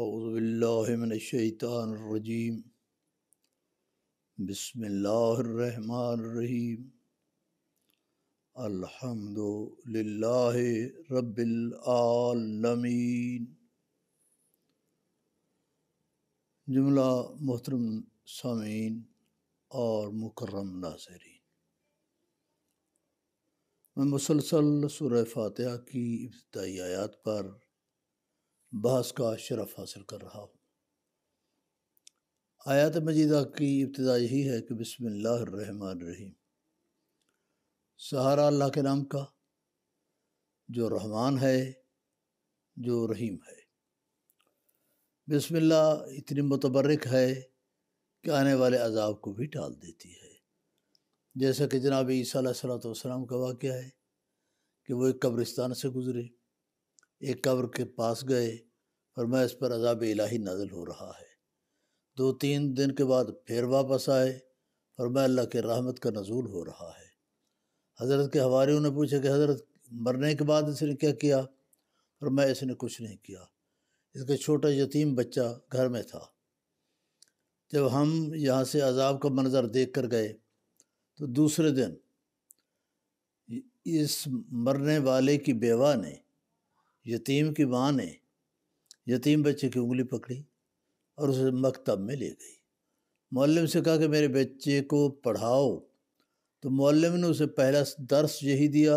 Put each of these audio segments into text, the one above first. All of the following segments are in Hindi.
अज़बिल्लाशैतरजीम बसमीम अल्हम्दुलिल्लाह रब्बिलमीन जुमला मोहतरम सामीन और मुकर्रम नाजरीन मैं मुसलसल सुर फातह की इब्तई आयात पर बहस का शरफ हासिल कर रहा हूँ आयात मजीदा की इब्तदा यही है कि बसमीम सहारा अल्लाह के नाम का जो रहमान है जो रहीम है बिस्मिल्लाह इतनी मतबरक है कि आने वाले अजाब को भी टाल देती है जैसा कि जनाब ईसा सलाम का वाक़ है कि वो एक कब्रिस्तान से गुज़रे एक कब्र के पास गए और मैं इस पर अजाब इलाही नाजिल हो रहा है दो तीन दिन के बाद फिर वापस आए और मैं अल्लाह के रहमत का नजूल हो रहा है हज़रत के हवारियों ने पूछा कि हज़रत मरने के बाद इसने क्या किया और मैं इसने कुछ नहीं किया इसका छोटा यतीम बच्चा घर में था जब हम यहाँ से अजाब का मंज़र देख कर गए तो दूसरे दिन इस मरने वाले की बेवा ने यतीम की माँ ने यतीम बच्चे की उंगली पकड़ी और उसे मकतब में ले गई मौलम से कहा कि मेरे बच्चे को पढ़ाओ तो मौलम ने उसे पहला दर्स यही दिया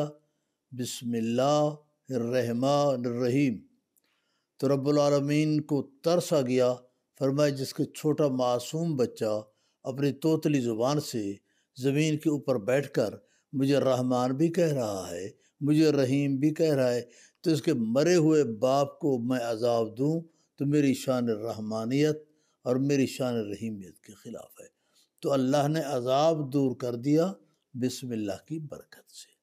रहीम तो रबालमीन को तरस आ गया फरमाए जिसके छोटा मासूम बच्चा अपनी तोतली ज़ुबान से ज़मीन के ऊपर बैठकर मुझे रहमान भी कह रहा है मुझे रहीम भी कह रहा है तो इसके मरे हुए बाप को मैं अजाब दूँ तो मेरी शान रहमानियत और मेरी शान रहीमियत के ख़िलाफ़ है तो अल्लाह ने अजाब दूर कर दिया बिस्मिल्लाह की बरकत से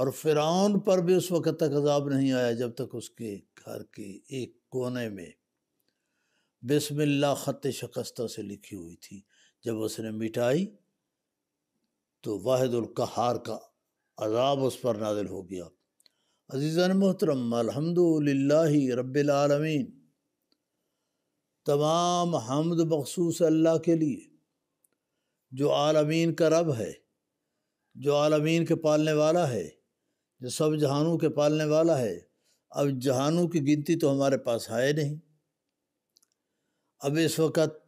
और फ़िरौन पर भी उस वक़्त तक अजाब नहीं आया जब तक उसके घर के एक कोने में बिस्मिल्लाह ख़त शकस्ता से लिखी हुई थी जब उसने मिटाई तो वाहिदुल कहार का अजाब उस पर नादिल हो गया अजीजा मोहतरम अलहमदिल्ला रबालमीन तमाम हमद मखसूस अल्लाह के लिए जो आलमीन का रब है जो आलमीन के पालने वाला है जो सब जहानों के पालने वाला है अब जहानों की गिनती तो हमारे पास है नहीं अब इस वक्त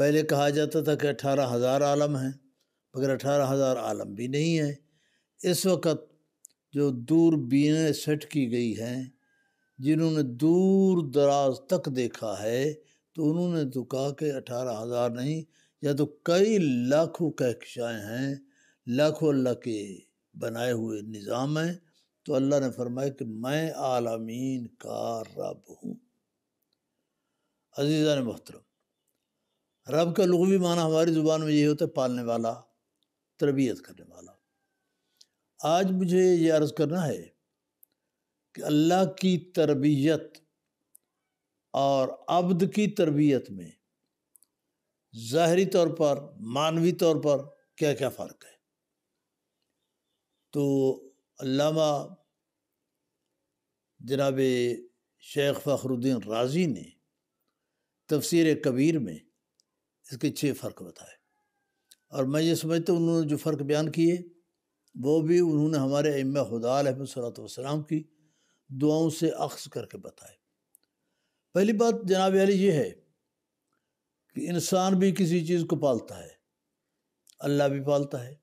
पहले कहा जाता था कि अठारह हज़ार आलम हैं मगर अठारह हज़ार आलम भी नहीं है इस वक्त जो दूरबीनें सेट की गई हैं जिन्होंने दूर दराज तक देखा है तो उन्होंने तो कहा कि अठारह हज़ार नहीं या तो कई लाखों कहकशाएँ हैं लाखों अल्लाह के बनाए हुए निज़ाम हैं तो अल्लाह ने फरमाया कि मैं आलमीन का रब हूँ अजीज़ा ने मोहतरम रब का लघवी माना हमारी ज़ुबान में यही होता है पालने वाला तरबियत करने वाला आज मुझे ये अर्ज़ करना है कि अल्लाह की तरबियत और अब्द की तरबियत में ज़ाहरी तौर पर मानवी तौर पर क्या क्या फ़र्क है तो अल्लामा जनाब शेख फ़खरुद्दीन राजी ने तफसीर कबीर में इसके छः फ़र्क बताए और मैं ये समझता हूँ उन्होंने जो फ़र्क बयान किए वो भी उन्होंने हमारे इम खुदा सलाम की दुआओं से अक्स करके बताए पहली बात जनाब अली ये है कि इंसान भी किसी चीज़ को पालता है अल्लाह भी पालता है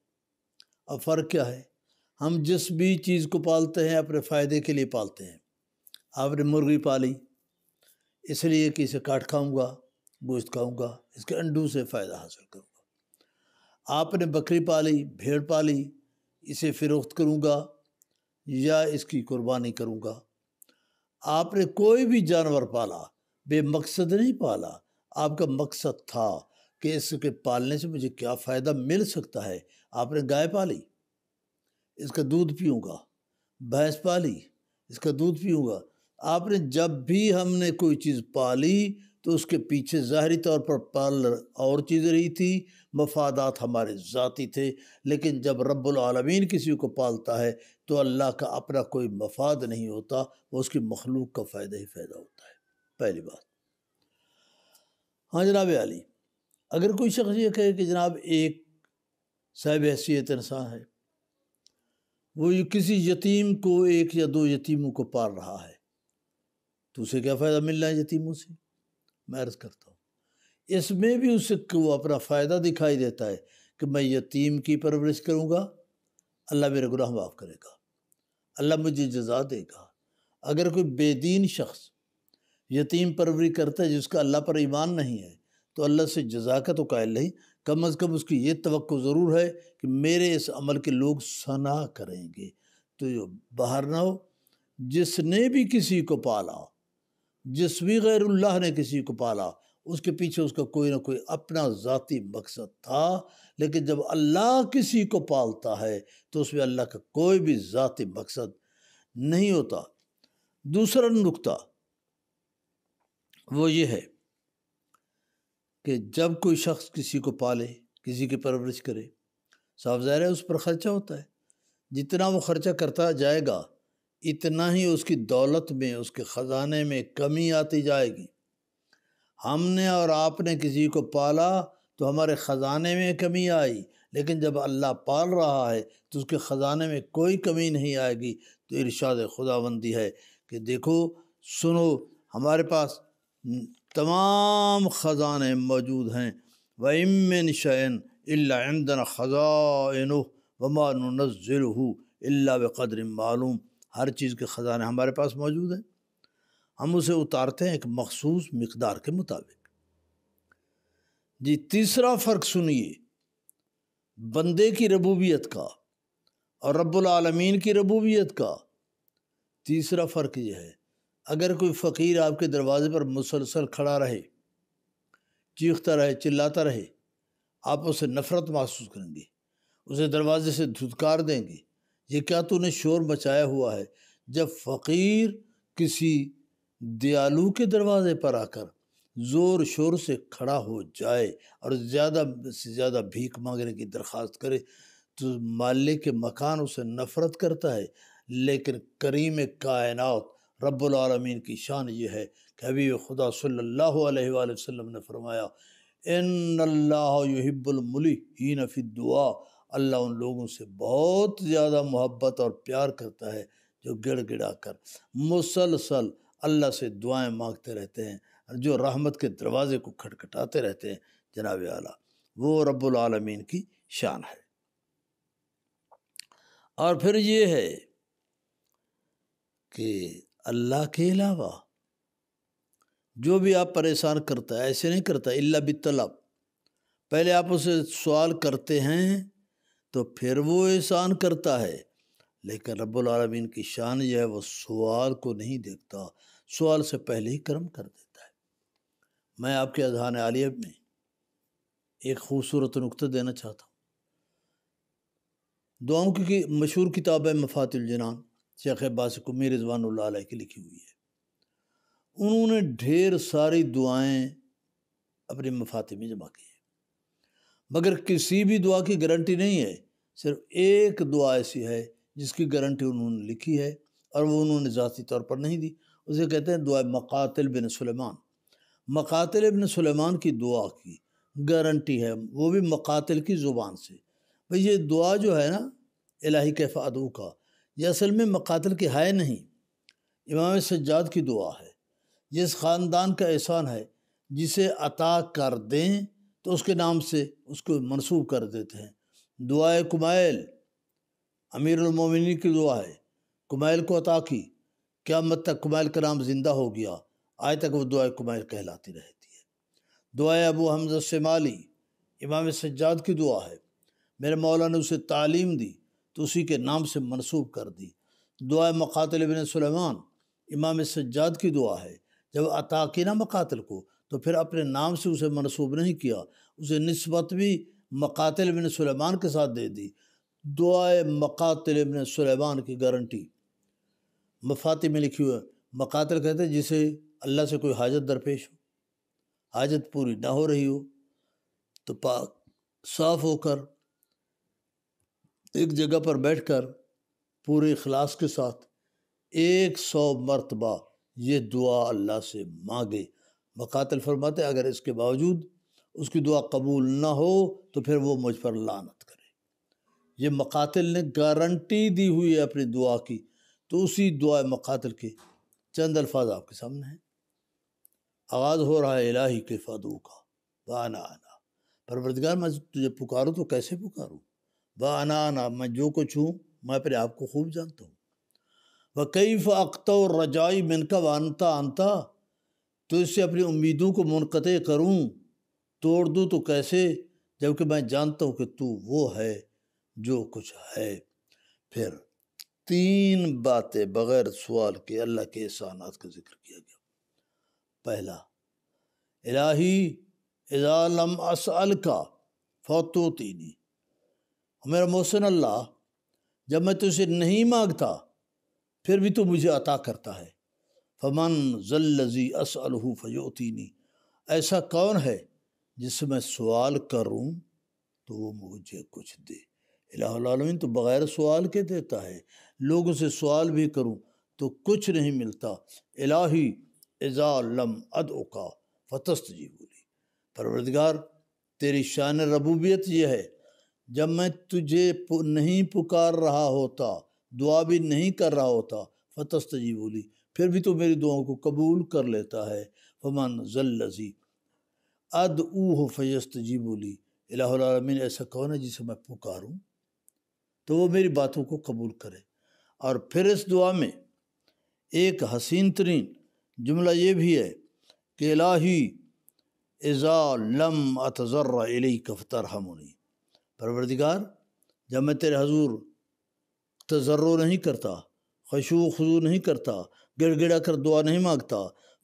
अब फ़र्क क्या है हम जिस भी चीज़ को पालते हैं अपने फ़ायदे के लिए पालते हैं आपने मुर्गी पाली इसलिए कि इसे काट खाऊंगा गोश्त खाऊंगा इसके अंडों से फ़ायदा हासिल करूंगा आपने बकरी पाली भेड़ पाली इसे फ़रोख्त करूँगा या इसकी कुर्बानी करूँगा आपने कोई भी जानवर पाला बेमकसद नहीं पाला आपका मकसद था कि इसके पालने से मुझे क्या फ़ायदा मिल सकता है आपने गाय पाली इसका दूध पीऊँगा भैंस पाली इसका दूध पीऊँगा आपने जब भी हमने कोई चीज़ पाली तो उसके पीछे ज़ाहरी तौर पर पार्लर और चीज़ रही थी मफादात हमारे ज़ाती थे लेकिन जब रब्लमीन किसी को पालता है तो अल्लाह का अपना कोई मफाद नहीं होता वो उसकी मखलूक का फ़ायदा ही फ़ायदा होता है पहली बात हाँ जनाब अली अगर कोई शख्स ये कहे कि जनाब एक साहब हैसीत इंसान है वो किसी यतीम को एक या दो यतीमों को पाल रहा है तो उसे क्या फ़ायदा मिल रहा है यतीमों से मैं अर्ज़ करता हूँ इसमें भी उसको अपना फ़ायदा दिखाई देता है कि मैं यतीम की परवरिश करूँगा अल्लाह मेरे गुनाह माफ़ करेगा अल्लाह मुझे जजा देगा अगर कोई बेदीन शख्स यतीम परवरी करता है जिसका अल्लाह पर ईमान नहीं है तो अल्लाह से जजा का तो कायल नहीं कम अज़ कम उसकी ये तो ज़रूर है कि मेरे इस अमल के लोग सना करेंगे तो जो बाहर ना हो जिसने भी किसी को पाला जिस भी गैरुल्लाह ने किसी को पाला उसके पीछे उसका कोई ना कोई अपना ज़ाती मकसद था लेकिन जब अल्लाह किसी को पालता है तो उसमें अल्लाह का कोई भी ज़ाती मकसद नहीं होता दूसरा नुकता वो ये है कि जब कोई शख्स किसी को पाले किसी की परवरिश करे साफ ज़ाहिर है उस पर ख़र्चा होता है जितना वो ख़र्चा करता जाएगा इतना ही उसकी दौलत में उसके ख़जाने में कमी आती जाएगी हमने और आपने किसी को पाला तो हमारे ख़जाने में कमी आई लेकिन जब अल्लाह पाल रहा है तो उसके ख़जाने में कोई कमी नहीं आएगी तो इरशाद खुदाबंदी है कि देखो सुनो हमारे पास तमाम ख़जाने मौजूद हैं वमिन शैन इलादन ख़ज़ान वमान नज़ल अल्ला बदर मालूम हर चीज़ के ख़जाने हमारे पास मौजूद हैं हम उसे उतारते हैं एक मखसूस मकदार के मुताबिक जी तीसरा फ़र्क सुनिए बंदे की रबूबियत का और रबालमीन की रबूबियत का तीसरा फ़र्क यह है अगर कोई फ़कीर आपके दरवाज़े पर मुसलसल खड़ा रहे चीखता रहे चिल्लाता रहे आप उसे नफ़रत महसूस करेंगे उसे दरवाजे से धुतकार देंगे ये क्या तूने शोर मचाया हुआ है जब फ़कीर किसी दयालु के दरवाज़े पर आकर ज़ोर शोर से खड़ा हो जाए और ज़्यादा से ज़्यादा भीख मांगने की दरख्वास्त करे तो मालिक के मकान उसे नफ़रत करता है लेकिन करीम कायनात रबालमीन की शान ये है कि अभी खुदा सल्ला वसम ने फरमाया इन अल्लाहबुलमली ही नफ़ी दुआ अल्लाह उन लोगों से बहुत ज़्यादा मोहब्बत और प्यार करता है जो गिड़ गिड़ा कर मुसलसल अल्लाह से दुआएं मांगते रहते हैं जो रहमत के दरवाज़े को खटखटाते रहते हैं जनाब आला वो रब्बुल आलमीन की शान है और फिर ये है कि अल्लाह के अलावा जो भी आप परेशान करता है ऐसे नहीं करता इल्ला बितलब पहले आप उसे सवाल करते हैं तो फिर वो एहसान करता है लेकिन रबालमीन की शान यह है वह सवाल को नहीं देखता सवाल से पहले ही कर्म कर देता है मैं आपके अजहान आलिया में एक खूबसूरत नुकता देना चाहता हूँ दुआओं की मशहूर किताब है मफातुलजनान शेख अब्बास कुमी रिजवान की लिखी हुई है उन्होंने ढेर सारी दुआएं अपने मफाते में जमा की मगर किसी भी दुआ की गारंटी नहीं है सिर्फ एक दुआ ऐसी है जिसकी गारंटी उन्होंने लिखी है और वो उन्होंने ज़ाती तौर पर नहीं दी उसे कहते हैं दुआ मकातिल बिन सलेमान मकातिल बिन सलेमान की दुआ की गारंटी है वो भी मकातिल की ज़ुबान से भाई ये दुआ जो है ना इलाही कैफ़ादू का यह असल में मकातिल की है नहीं इमाम सज्जाद की दुआ है जिस ख़ानदान का एहसान है जिसे अता कर दें तो उसके नाम से उसको मनसूब कर देते हैं दुआए कुमायल अमीरमिन की दुआ है कुमायल को अता की क्या मत तक कुमायल का नाम ज़िंदा हो गया आज तक वो दुआ कुमायल कहलाती रहती है दुआ अबू से शमाली इमाम सज्जाद की दुआ है मेरे मौला ने उसे तालीम दी तो उसी के नाम से मनसूब कर दी दुआ मकातल बिन सलेमान इमाम सज्जाद की दुआ है जब अता की ना मकातल को तो फिर अपने नाम से उसे मनसूब नहीं किया उसे नस्बत भी मकातल बिन सुलेमान के साथ दे दी दुआ मकातल बिन सुलेमान की गारंटी मफाती में लिखी हुई मकातल कहते हैं जिसे अल्लाह से कोई हाजत दरपेश हो हाजत पूरी ना हो रही हो तो पाक साफ होकर एक जगह पर बैठकर पूरे अखलास के साथ एक सौ मरतबा ये दुआ अल्लाह से मांगे बकातल फरमाते अगर इसके बावजूद उसकी दुआ कबूल ना हो तो फिर वो मुझ पर लानत करे ये मकातल ने गारंटी दी हुई है अपनी दुआ की तो उसी दुआ मकातल के चंद अल्फाज आपके सामने हैं आगाज़ हो रहा है इलाही के फ़ादू का बाना आना परवरदगार मैं तुझे पुकारूँ तो कैसे पुकारूँ बाना आना मैं जो कुछ हूँ मैं अपने आप को खूब जानता हूँ वकीफ़ अख्त रजाई मिनका वानता आनता तो इससे अपनी उम्मीदों को मुनक़ करूँ तोड़ दूँ तो कैसे जबकि मैं जानता हूँ कि तू वो है जो कुछ है फिर तीन बातें बग़ैर सवाल के अल्लाह के एहसानात का जिक्र किया गया पहला इलाही इजालम असल का फ़ौतो तीनी मेरा मोहसिन अल्लाह जब मैं तुझे नहीं मांगता फिर भी तू मुझे अता करता है फमन जल्लजी असलहू फ़योतीनी ऐसा कौन है जिससे मैं सवाल करूं तो वो मुझे कुछ दे अलामीन तो बग़ैर सवाल के देता है लोगों से सवाल भी करूं तो कुछ नहीं मिलता इलाही एजालम अद उका फतस्त जी बोली परवरदगार तेरी शान रबूबियत यह है जब मैं तुझे नहीं पुकार रहा होता दुआ भी नहीं कर रहा होता फतस्त जी बोली फिर भी तो मेरी दुआओं को कबूल कर लेता है फमन जल्लजी अद ऊह फजस्त जी बोली अलामीन ऐसा कौन है जिसे मैं पुकारूँ तो वो मेरी बातों को कबूल करे और फिर इस दुआ में एक हसीन तरीन जुमला ये भी है कि लाही एज़ा लम अतज़र्र अली कफ्तर हमनी परवरदिगार जब मैं तेरे हजूर तजर्र नहीं करता खशू खजू नहीं करता गिड़गिड़ा कर दुआ नहीं मांगता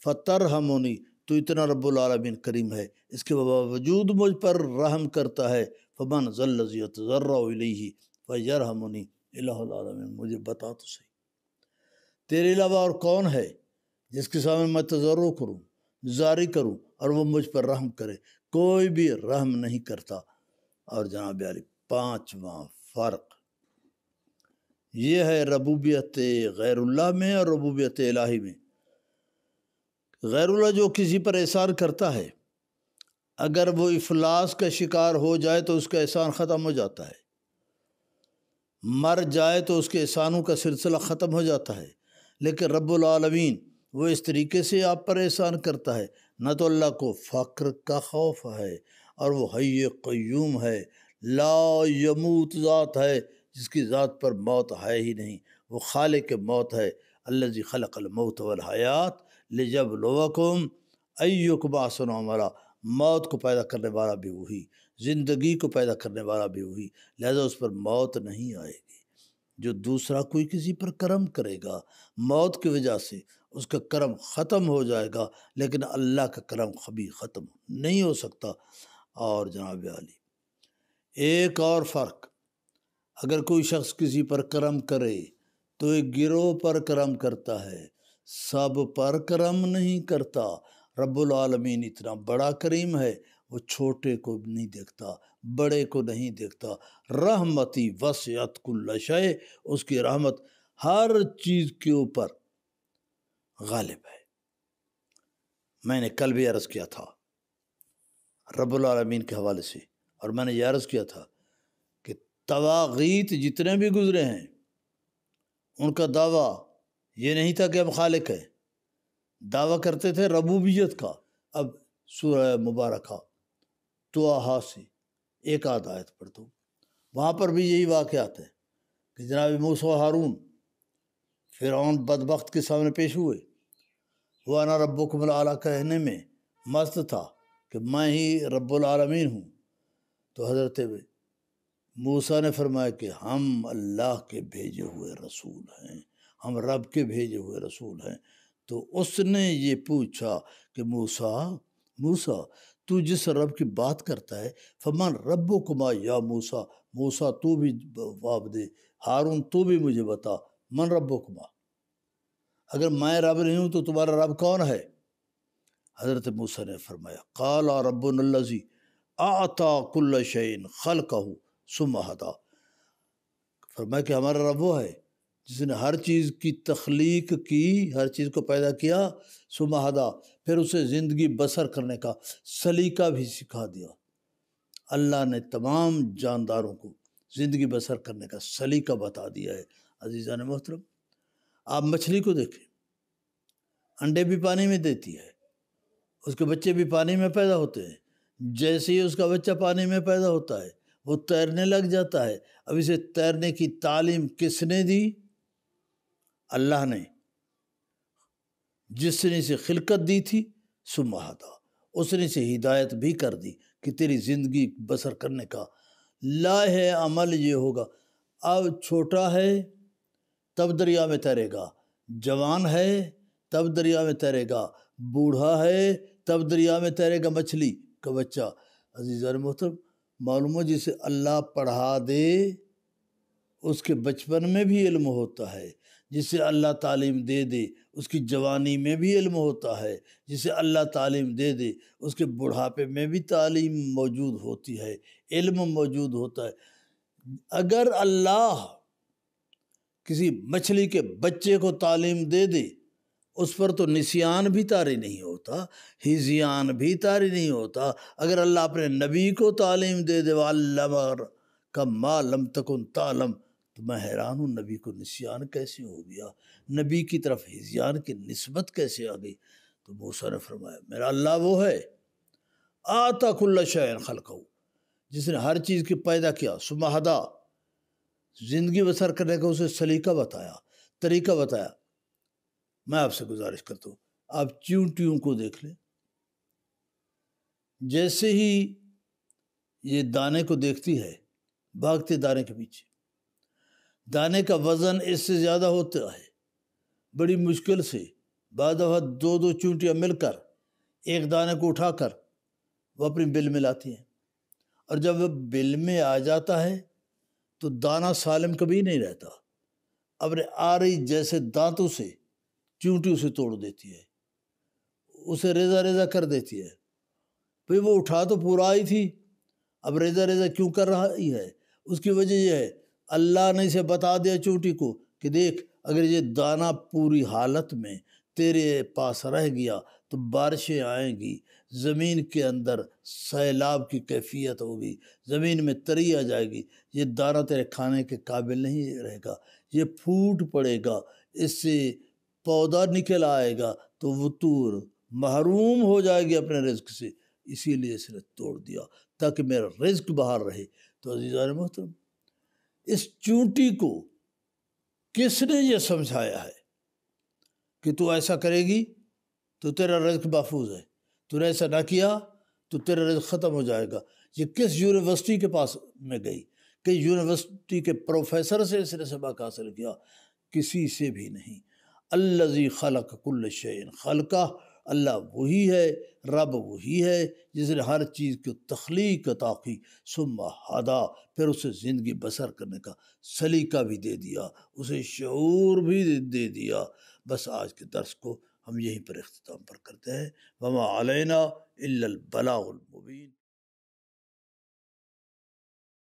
फ़तर हमोनी तो इतना रब्लमिन करीम है इसके बावजूद मुझ पर रहम करता है फ़मन जल्लत ज़र्रही फ़र हमोनी अलमिन मुझे बता तो सही तेरे अलावा और कौन है जिसके सामने मैं तजर्र करूँ जारी करूँ और वह मुझ पर रहम करे कोई भी रहम नहीं करता और जनाब पाँचवा फ़र्क ये है रबूबियत गैरुल्ला में और रबूबियत इलाही में गैरुल्ला जो किसी पर एहसान करता है अगर वो इफलास का शिकार हो जाए तो उसका एहसान ख़त्म हो जाता है मर जाए तो उसके एहसानों का सिलसिला ख़त्म हो जाता है लेकिन रब्लमीन वो इस तरीके से आप पर एहसान करता है न तो अल्लाह को फ़ख्र का खौफ है और वो हय क्यूम है ला यमूत ज़ात है जिसकी ज़ात पर मौत है ही नहीं वो खाल के मौत है अल्लाजी वल हयात ले जब लोकुम अयुकम आसन हमारा मौत को पैदा करने वाला भी वही ज़िंदगी को पैदा करने वाला भी वही लिहाजा उस पर मौत नहीं आएगी जो दूसरा कोई किसी पर करम करेगा मौत की वजह से उसका करम ख़त्म हो जाएगा लेकिन अल्लाह का करम कभी ख़त्म नहीं हो सकता और जनाब आली एक और फ़र्क अगर कोई शख्स किसी पर करम करे तो एक गिरोह पर करम करता है सब पर करम नहीं करता रब्बुल आलमीन इतना बड़ा करीम है वो छोटे को नहीं देखता बड़े को नहीं देखता रहमती वसयत कुल्लशय उसकी रहमत हर चीज़ के ऊपर गालिब है मैंने कल भी अर्ज़ किया था रब्बुल आलमीन के हवाले से और मैंने यह अर्ज़ किया था तवागीत जितने भी गुज़रे हैं उनका दावा ये नहीं था कि अब खालिक है दावा करते थे रबूबियत का अब सूरह मुबारक तो हासी एक आध आयत पर तो वहाँ पर भी यही वाक़ है कि जनाब मूसा हारून फिरौन बदबख्त के सामने पेश हुए वह आना रब्बुकमल आला कहने में मस्त था कि मैं ही रब्बुल आलमीन हूँ तो हज़रत मूसा ने फरमाया कि हम अल्लाह के भेजे हुए रसूल हैं हम रब के भेजे हुए रसूल हैं तो उसने ये पूछा कि मूसा मूसा तू जिस रब की बात करता है फमान रब कुमा या मूसा मूसा तू भी जवाब दे हारून तू भी मुझे बता मन रब कुमा अगर मैं रब नहीं हूँ तो तुम्हारा रब कौन है हज़रत मूसा ने फरमाया काला रबी आता कुल्ल शैन खल कहूँ सुम फरमाया कि हमारा रब वो है जिसने हर चीज़ की तख्लीक की हर चीज़ को पैदा किया सुमहदा फिर उसे ज़िंदगी बसर करने का सलीका भी सिखा दिया अल्लाह ने तमाम जानदारों को ज़िंदगी बसर करने का सलीका बता दिया है अजीज़ा ने मोहतरम आप मछली को देखें अंडे भी पानी में देती है उसके बच्चे भी पानी में पैदा होते हैं जैसे ही उसका बच्चा पानी में पैदा होता है वो तैरने लग जाता है अब इसे तैरने की तालीम किसने दी अल्लाह ने जिसने इसे खिलकत दी थी सुमहादा उसने इसे हिदायत भी कर दी कि तेरी ज़िंदगी बसर करने का लाह अमल ये होगा अब छोटा है तब दरिया में तैरेगा जवान है तब दरिया में तैरेगा बूढ़ा है तब दरिया में तैरेगा मछली का बच्चा अजीज़ मोहतरम मालूम है जिसे अल्लाह पढ़ा दे उसके बचपन में भी इल्म होता है जिसे अल्लाह तालीम दे दे उसकी जवानी में भी इल्म होता है जिसे अल्लाह तालीम दे दे उसके बुढ़ापे में भी तालीम मौजूद होती है इल्म मौजूद होता है अगर अल्लाह किसी मछली के बच्चे को तालीम दे दे उस पर तो निसियान भी तारी नहीं होता हिजियान भी तारी नहीं होता अगर अल्लाह अपने नबी को तालीम दे दे वालमर का मालम तकन तालम तो मैं हैरान हूँ नबी को निसियान कैसे हो गया नबी की तरफ हिजियान की नस्बत कैसे आ गई तो मूसा ने फरमाया मेरा अल्लाह वो है आता खुल्ला शायर खलकऊ जिसने हर चीज़ की पैदा किया सुमहदा ज़िंदगी बसर करने का उसे सलीका बताया तरीका बताया मैं आपसे गुजारिश करता हूँ आप ट्यून ट्यू को देख लें जैसे ही ये दाने को देखती है भागते दाने के पीछे दाने का वज़न इससे ज़्यादा होता है बड़ी मुश्किल से बाद दो दो चूंटियाँ मिलकर एक दाने को उठाकर वह अपनी बिल में लाती हैं और जब वह बिल में आ जाता है तो दाना सालम कभी नहीं रहता अपने आ रही जैसे दांतों से चूंटी उसे तोड़ देती है उसे रेजा रेजा कर देती है भाई वो उठा तो पूरा आई थी अब रेजा रेजा क्यों कर रहा ही है उसकी वजह यह है अल्लाह ने इसे बता दिया चूंटी को कि देख अगर ये दाना पूरी हालत में तेरे पास रह गया तो बारिशें आएंगी ज़मीन के अंदर सैलाब की कैफियत होगी ज़मीन में तरी आ जाएगी ये दाना तेरे खाने के काबिल नहीं रहेगा ये फूट पड़ेगा इससे पौधा निकल आएगा तो वो तूर महरूम हो जाएगी अपने रिस्क से इसीलिए इसने तोड़ दिया ताकि मेरा रिस्क बाहर रहे तो अजीज़ा मोहतरम इस चूंटी को किसने ये समझाया है कि तू ऐसा करेगी तो तेरा रिस्क महफूज है तूने ऐसा ना किया तो तेरा रिस्क ख़त्म हो जाएगा ये किस यूनिवर्सिटी के पास में गई कि यूनिवर्सिटी के प्रोफेसर से इसने सबक हासिल किया किसी से भी नहीं अल्लजी खलक कुल्ल शैन खलका अल्लाह वही है रब वही है जिसने हर चीज़ की तख्लीक ताकी सुम्मा हदा फिर उसे ज़िंदगी बसर करने का सलीका भी दे दिया उसे शूर भी दे दिया बस आज के दर्स को हम यहीं पर अख्ताम पर करते हैं ममा अलैना इल्लल बलाउल मुबीन